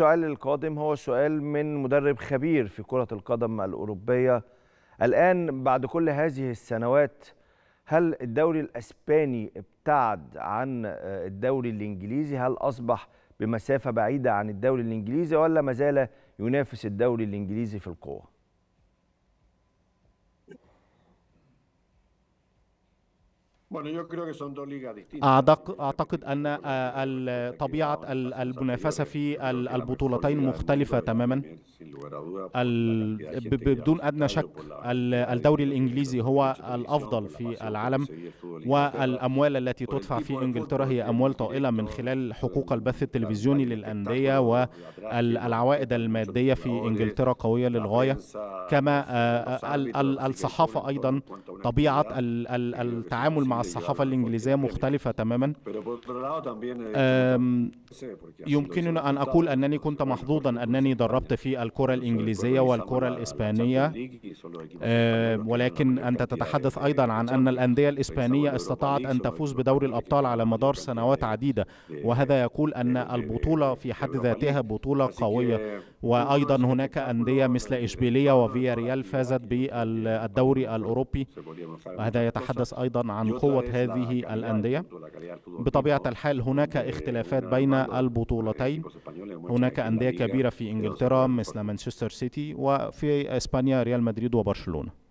السؤال القادم هو سؤال من مدرب خبير في كرة القدم الأوروبية الآن بعد كل هذه السنوات هل الدوري الأسباني ابتعد عن آه، الدوري الإنجليزي هل أصبح بمسافة بعيدة عن الدوري الإنجليزي ولا مازال ينافس الدوري الإنجليزي في القوة؟ أعتقد أن آه، طبيعة المنافسة في البطولتين مختلفة تماما بدون أدنى شك الدوري الإنجليزي هو الأفضل في العالم والأموال التي تدفع في إنجلترا هي أموال طائلة من خلال حقوق البث التلفزيوني للأندية والعوائد المادية في إنجلترا قوية للغاية كما آه، الصحافة أيضا طبيعة التعامل مع مع الصحافة الإنجليزية مختلفة تماما يمكننا أن أقول أنني كنت محظوظا أنني دربت في الكرة الإنجليزية والكرة الإسبانية ولكن أنت تتحدث أيضا عن أن الأندية الإسبانية استطاعت أن تفوز بدوري الأبطال على مدار سنوات عديدة وهذا يقول أن البطولة في حد ذاتها بطولة قوية وأيضا هناك أندية مثل إشبيلية وفياريال فازت بالدوري الأوروبي وهذا يتحدث أيضا عن قوة قوة هذه الأندية بطبيعة الحال هناك اختلافات بين البطولتين هناك أندية كبيرة في إنجلترا مثل مانشستر سيتي وفي إسبانيا ريال مدريد وبرشلونة